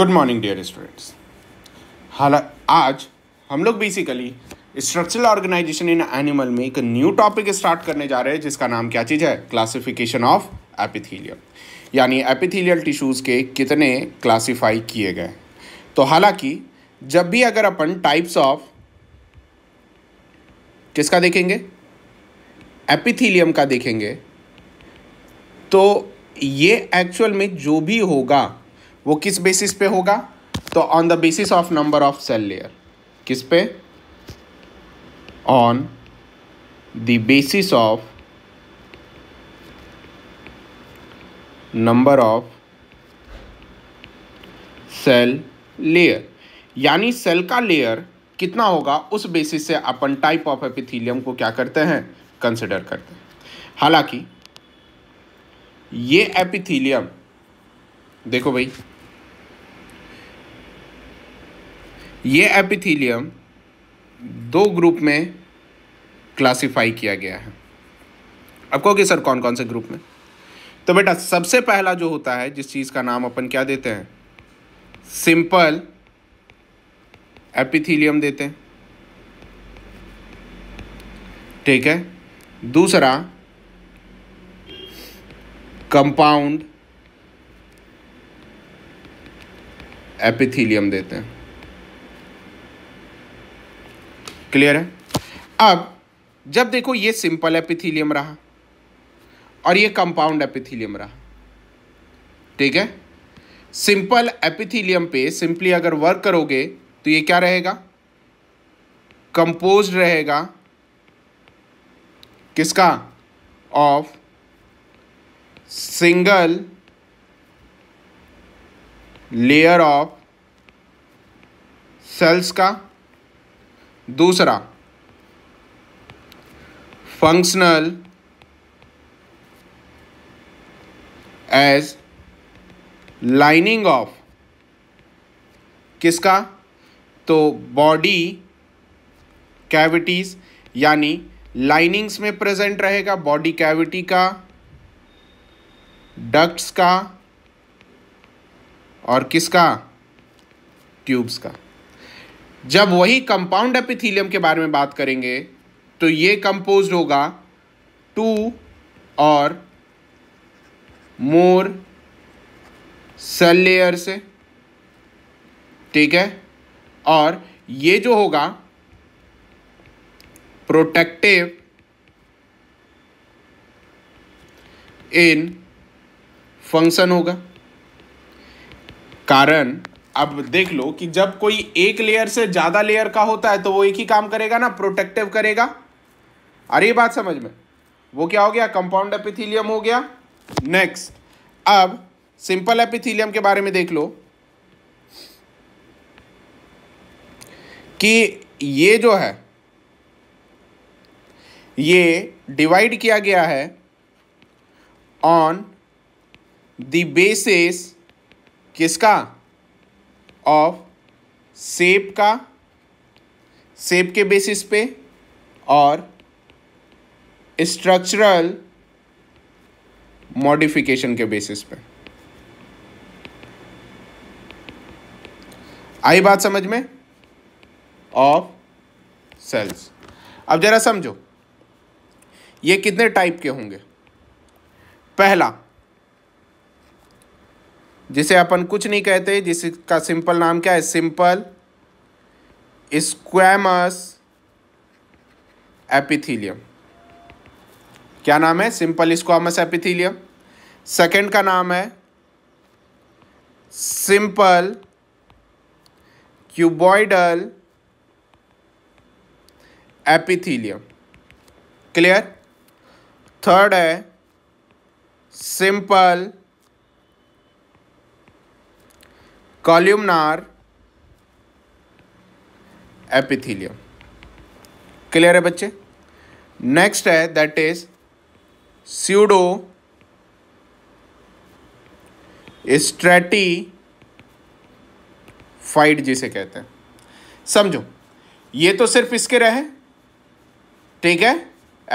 good morning dear students हाला आज हम लोग basically structural organisation in animal में एक न्यू टॉपिक स्टार्ट करने जा रहे हैं जिसका नाम क्या चीज़ है क्लासिफिकेशन ऑफ एपिथीलियम यानी एपिथीलियल टिश्यूज़ के कितने क्लासिफाई किए गए तो हालांकि जब भी अगर अपन टाइप्स ऑफ किसका देखेंगे एपिथीलियम का देखेंगे तो ये एक्चुअल में जो भी होगा वो किस बेसिस पे होगा तो on the basis of number of cell layer किस पे on the basis of number of cell layer यानी सेल का लेयर कितना होगा उस बेसिस से अपन टाइप ऑफ एपिथीलियम को क्या करते हैं कंसिडर करते हैं हालांकि ये एपिथीलियम देखो भाई ये एपिथीलियम दो ग्रुप में क्लासिफाई किया गया है अब कहोगे सर कौन कौन से ग्रुप में तो बेटा सबसे पहला जो होता है जिस चीज़ का नाम अपन क्या देते हैं सिंपल एपिथीलियम देते हैं ठीक है दूसरा कंपाउंड एपिथीलियम देते हैं क्लियर है अब जब देखो ये सिंपल एपिथीलियम रहा और ये कंपाउंड एपिथीलियम रहा ठीक है सिंपल एपिथीलियम पे सिंपली अगर वर्क करोगे तो ये क्या रहेगा कंपोज रहेगा किसका of single layer of cells का दूसरा फंक्शनल एज लाइनिंग ऑफ किसका तो बॉडी कैविटीज़ यानी लाइनिंग्स में प्रेजेंट रहेगा बॉडी कैविटी का डक्ट्स का और किसका ट्यूब्स का जब वही कंपाउंड एपिथीलियम के बारे में बात करेंगे तो ये कंपोज होगा टू और मोर सेल लेयर से ठीक है और ये जो होगा प्रोटेक्टिव इन फंक्शन होगा कारण अब देख लो कि जब कोई एक लेयर से ज़्यादा लेयर का होता है तो वो एक ही काम करेगा ना प्रोटेक्टिव करेगा अरे ये बात समझ में वो क्या हो गया कंपाउंड एपिथीलियम हो गया नेक्स्ट अब सिंपल एपिथीलियम के बारे में देख लो कि ये जो है ये डिवाइड किया गया है ऑन द बेसिस किसका ऑफ सेप का सेप के बेसिस पे और स्ट्रक्चरल मॉडिफिकेशन के बेसिस पे आई बात समझ में ऑफ सेल्स अब जरा समझो ये कितने टाइप के होंगे पहला जिसे अपन कुछ नहीं कहते जिसका सिंपल नाम क्या है सिंपल स्क्वेमस एपिथीलियम क्या नाम है सिंपल स्क्वामस एपिथीलियम सेकंड का नाम है simple cuboidal epithelium clear third है सिंपल कॉल्यूमनार एपिथीलियम क्लियर है बच्चे नेक्स्ट है that is pseudostratified जिसे कहते हैं समझो ये तो सिर्फ इसके रहे ठीक है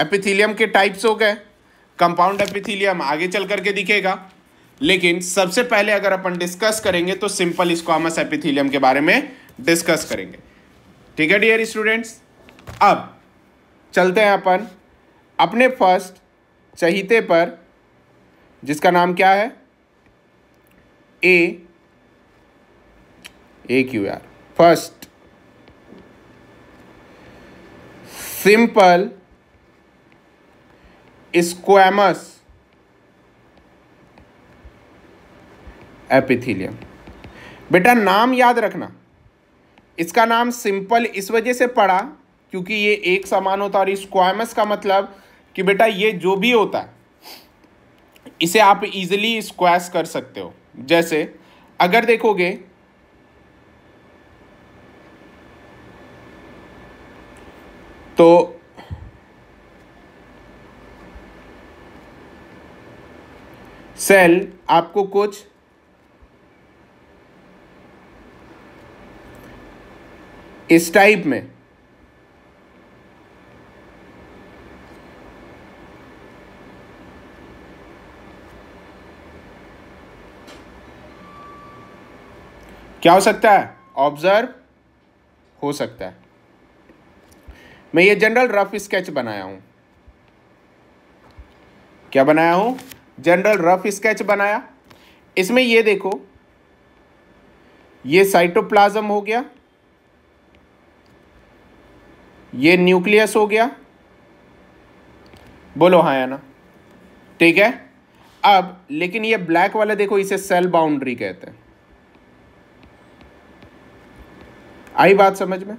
एपिथीलियम के टाइप्स हो गए कंपाउंड एपिथीलियम आगे चल करके दिखेगा लेकिन सबसे पहले अगर अपन डिस्कस करेंगे तो सिंपल स्क्वामस एपिथीलियम के बारे में डिस्कस करेंगे ठीक है डियर स्टूडेंट्स अब चलते हैं अपन अपने फर्स्ट चहीते पर जिसका नाम क्या है A A Q R first simple squamous epithelium बेटा नाम याद रखना इसका नाम सिंपल इस वजह से पड़ा क्योंकि ये एक समान होता और स्क्वायमस का मतलब कि बेटा ये जो भी होता है इसे आप इजिली स्क्वास कर सकते हो जैसे अगर देखोगे तो सेल आपको कुछ इस टाइप में क्या हो सकता है ऑब्जर्व हो सकता है मैं ये जनरल रफ स्केच बनाया हूं क्या बनाया हूं जनरल रफ स्केच बनाया इसमें ये देखो ये साइटोप्लाज्म हो गया ये न्यूक्लियस हो गया बोलो हाँ या ना ठीक है अब लेकिन ये ब्लैक वाला देखो इसे सेल बाउंड्री कहते हैं आई बात समझ में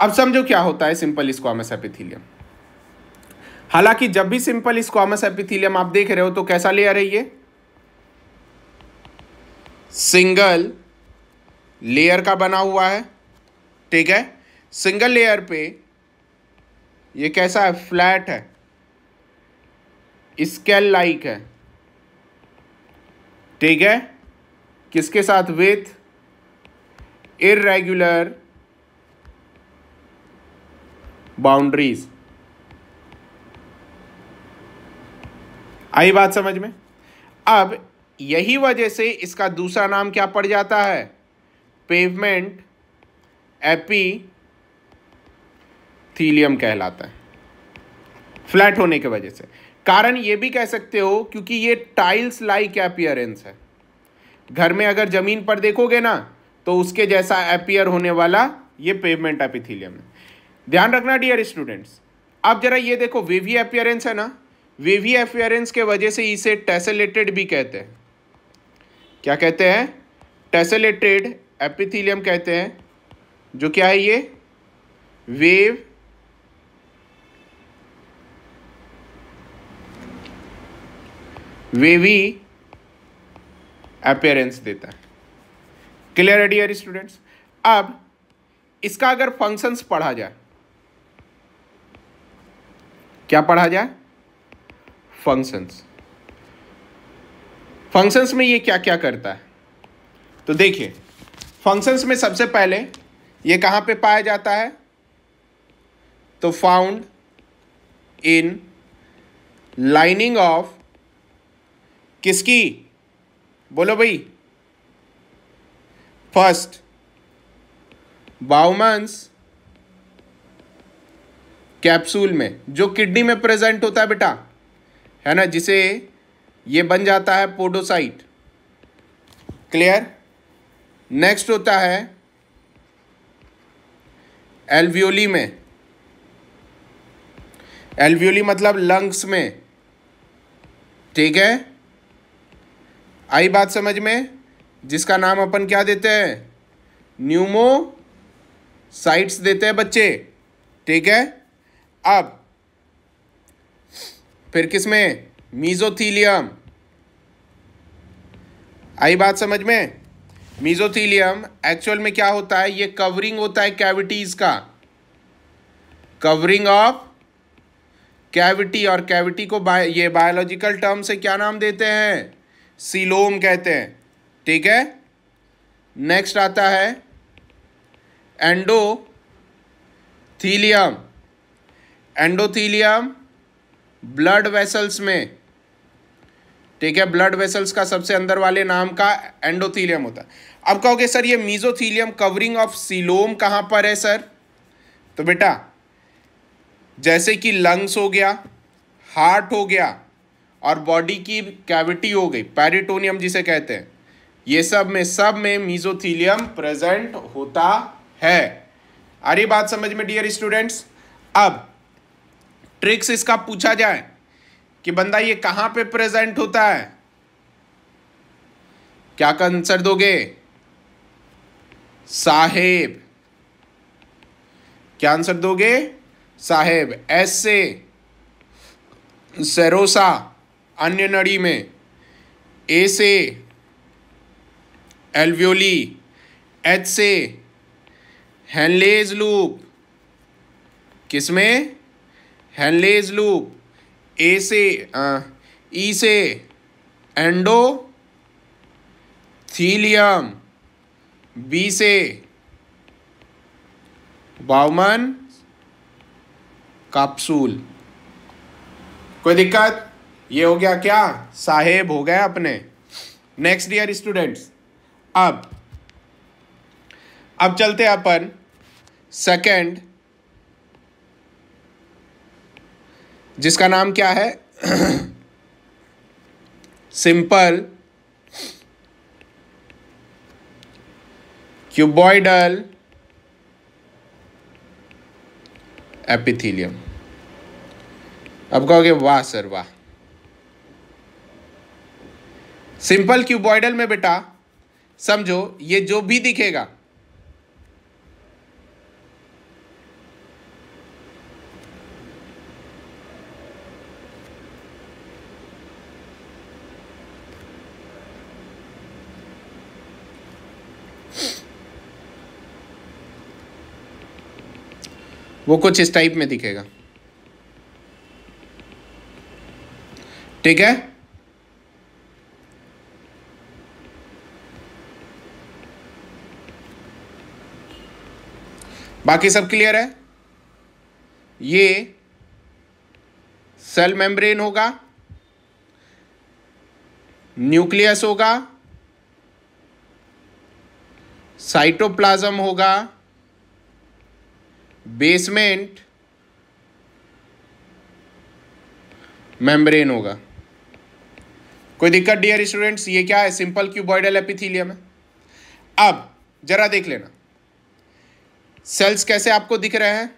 अब समझो क्या होता है सिंपल स्क्वामस एपिथीलियम हालांकि जब भी सिंपल स्क्वामस एपिथीलियम आप देख रहे हो तो कैसा लेयर है ये सिंगल लेयर का बना हुआ है ठीक है सिंगल लेयर पे ये कैसा है फ्लैट है स्केल लाइक है ठीक है किसके साथ विथ इरेगुलर बाउंड्रीज आई बात समझ में अब यही वजह से इसका दूसरा नाम क्या पड़ जाता है पेवमेंट एपी थीलियम कहलाता है फ्लैट होने की वजह से कारण ये भी कह सकते हो क्योंकि ये टाइल्स लाइक अपियरेंस है घर में अगर ज़मीन पर देखोगे ना तो उसके जैसा अपियर होने वाला ये पेवमेंट एपिथीलियम है ध्यान रखना डियर स्टूडेंट्स अब जरा ये देखो वेवी अपियरेंस है ना वेवी अपियरेंस के वजह से इसे टेसलेटेड भी कहते हैं क्या कहते हैं टेसलेटेड एपिथीलियम कहते हैं जो क्या है ये वेव वेवी अपेयरेंस देता है क्लियर है डियर स्टूडेंट्स अब इसका अगर फंक्शंस पढ़ा जाए क्या पढ़ा जाए फंक्शंस फंक्शंस में ये क्या क्या करता है तो देखिए फंक्शंस में सबसे पहले ये कहां पे पाया जाता है तो फाउंड इन लाइनिंग ऑफ किसकी बोलो भाई फर्स्ट बाउमांस कैप्सूल में जो किडनी में प्रेजेंट होता है बेटा है ना जिसे ये बन जाता है पोडोसाइट क्लियर नेक्स्ट होता है एल्वियोली में एल्वियोली मतलब लंग्स में ठीक है आई बात समझ में जिसका नाम अपन क्या देते हैं न्यूमो साइट्स देते हैं बच्चे ठीक है अब फिर किसमें मीजोथीलियम आई बात समझ में मीजोथीलियम एक्चुअल में क्या होता है ये कवरिंग होता है कैविटीज का कवरिंग ऑफ कैविटी और कैविटी को बायो ये बायोलॉजिकल टर्म से क्या नाम देते हैं सीलोम कहते हैं ठीक है नेक्स्ट आता है endothelium endothelium blood vessels में ठीक है ब्लड वेसल्स का सबसे अंदर वाले नाम का एंडोथीलियम होता है अब कहोगे सर ये मीजोथीलियम कवरिंग ऑफ सिलोम कहां पर है सर तो बेटा जैसे कि लंग्स हो गया हार्ट हो गया और बॉडी की कैविटी हो गई पैरिटोनियम जिसे कहते हैं ये सब में सब में मीजोथीलियम प्रेजेंट होता है अरे बात समझ में डियर स्टूडेंट्स अब ट्रिक्स इसका पूछा जाए कि बंदा ये कहां पे प्रेजेंट होता है क्या का आंसर दोगे साहेब क्या आंसर दोगे साहेब एस से सेरोसा अन्य नड़ी में ए से एल्वियोली एच से हैनलेज लूप किसमें हैनलेज लूप ए से ई से एंडो थीलियम बी से बाउमन कैप्सूल कोई दिक्कत ये हो गया क्या साहेब हो गए अपने नेक्स्ट डियर स्टूडेंट्स अब अब चलते अपन सेकंड जिसका नाम क्या है सिंपल क्यूबॉइडल एपिथीलियम अब कहोगे वाह सर वाह सिंपल क्यूबॉइडल में बेटा समझो ये जो भी दिखेगा वो कुछ इस टाइप में दिखेगा ठीक है बाकी सब क्लियर है ये सेल मेम्ब्रेन होगा न्यूक्लियस होगा साइटोप्लाज्म होगा बेसमेंट मेम्ब्रेन होगा कोई दिक्कत डियर स्टूडेंट्स ये क्या है सिंपल क्यूबॉइडल एपिथीलियम है अब जरा देख लेना सेल्स कैसे आपको दिख रहे हैं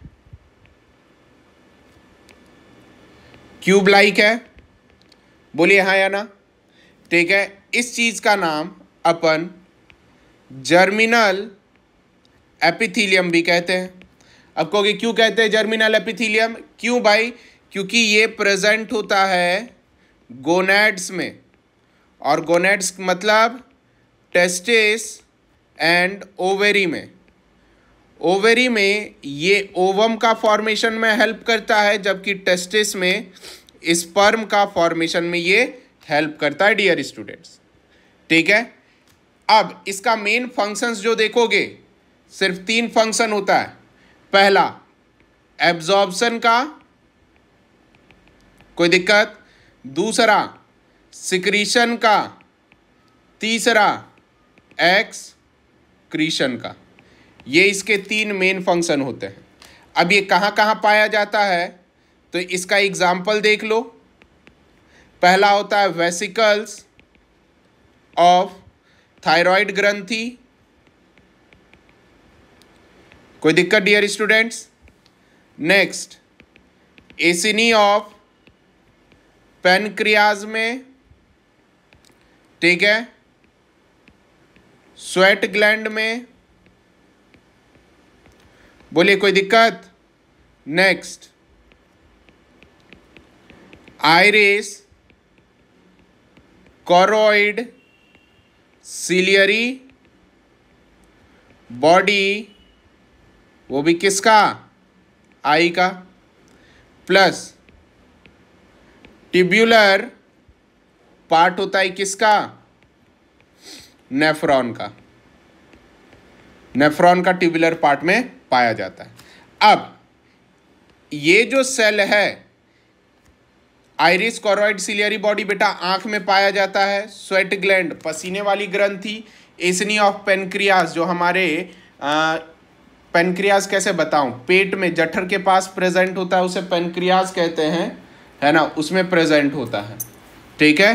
क्यूब लाइक है बोलिए हाँ या ना ठीक है इस चीज़ का नाम अपन जर्मिनल एपिथीलियम भी कहते हैं अब कहोगे क्यों कहते हैं जर्मिनल एपिथीलियम क्यों भाई क्योंकि ये प्रेजेंट होता है गोनेड्स में और गोनेड्स मतलब टेस्टिस एंड ओवेरी में ओवरी में ये ओवम का फॉर्मेशन में हेल्प करता है जबकि टेस्टिस में स्पर्म का फॉर्मेशन में ये हेल्प करता है डियर स्टूडेंट्स ठीक है अब इसका मेन फंक्शंस जो देखोगे सिर्फ तीन फंक्शन होता है पहला एब्जॉर्बसन का कोई दिक्कत दूसरा सिक्रीशन का तीसरा एक्स क्रीशन का ये इसके तीन मेन फंक्शन होते हैं अब ये कहाँ कहाँ पाया जाता है तो इसका एग्जाम्पल देख लो पहला होता है वेसिकल्स ऑफ थायराइड ग्रंथि कोई दिक्कत dear students next acini of pancreas में ठीक है स्वेट ग्लैंड में बोलिए कोई दिक्कत next iris choroid ciliary body वो भी किसका आई का प्लस टिब्यूलर पार्ट होता है किसका नेफ्रॉन का नेफ्रॉन का ट्यूबुलर पार्ट में पाया जाता है अब ये जो सेल है आयरिस कॉरोइड सिलियरी बॉडी बेटा आंख में पाया जाता है स्वेट ग्लैंड पसीने वाली ग्रंथि एसनी ऑफ पेनक्रियाज जो हमारे आ, पेनक्रियाज कैसे बताऊं पेट में जठर के पास प्रेजेंट होता है उसे पेनक्रियाज कहते हैं है ना उसमें प्रेजेंट होता है ठीक है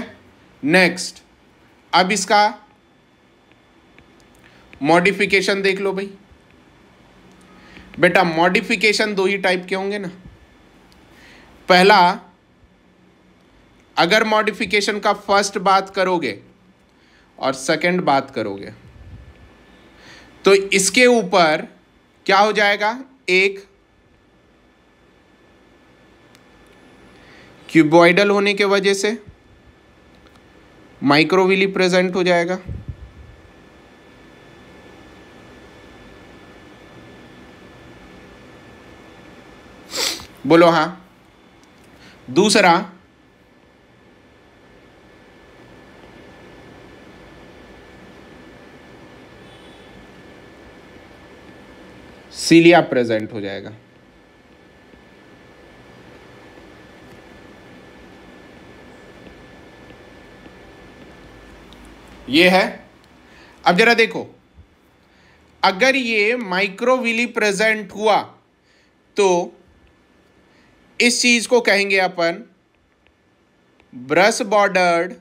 नेक्स्ट अब इसका मॉडिफिकेशन देख लो भाई बेटा मॉडिफिकेशन दो ही टाइप के होंगे ना पहला अगर मॉडिफिकेशन का फर्स्ट बात करोगे और सेकंड बात करोगे तो इसके ऊपर क्या हो जाएगा एक क्यूबॉइडल होने के वजह से माइक्रोविली प्रेजेंट हो जाएगा बोलो हाँ दूसरा सीलिया प्रेजेंट हो जाएगा ये है अब जरा देखो अगर ये माइक्रोविली प्रेजेंट हुआ तो इस चीज को कहेंगे अपन ब्रश बॉर्डर्ड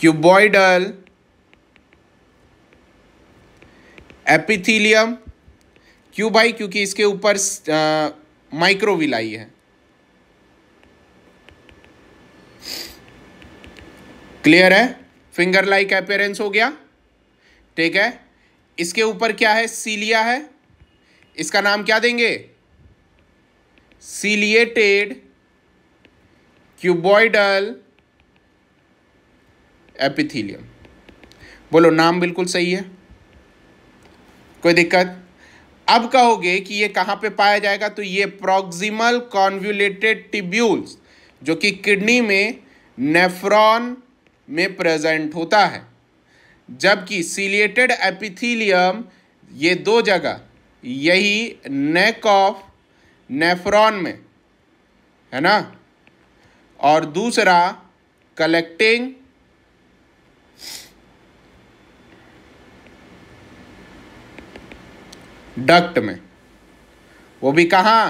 क्यूबॉइडल एपिथीलियम क्यों भाई क्योंकि इसके ऊपर माइक्रोविल आई है क्लियर है फिंगर लाइक अपेरेंस हो गया ठीक है इसके ऊपर क्या है सीलिया है इसका नाम क्या देंगे सीलिएटेड क्यूबॉइडल एपिथीलियम बोलो नाम बिल्कुल सही है कोई दिक्कत अब कहोगे कि ये कहां पे पाया जाएगा तो ये प्रॉक्सिमल कॉन्व्यूलेटेड टिब्यूल्स जो कि किडनी में नेफ्रॉन में प्रेजेंट होता है जबकि सीलिएटेड एपिथीलियम ये दो जगह यही नेक ऑफ नेफ्रॉन में है ना और दूसरा कलेक्टिंग डक्ट में वो भी कहाँ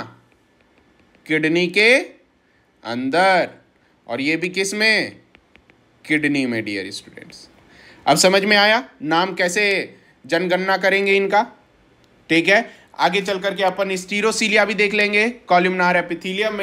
किडनी के अंदर और ये भी किस में किडनी में डियर स्टूडेंट्स अब समझ में आया नाम कैसे जनगणना करेंगे इनका ठीक है आगे चल करके अपन स्टीरोसीलिया भी देख लेंगे कॉल्यूमनार एपिथीलियम में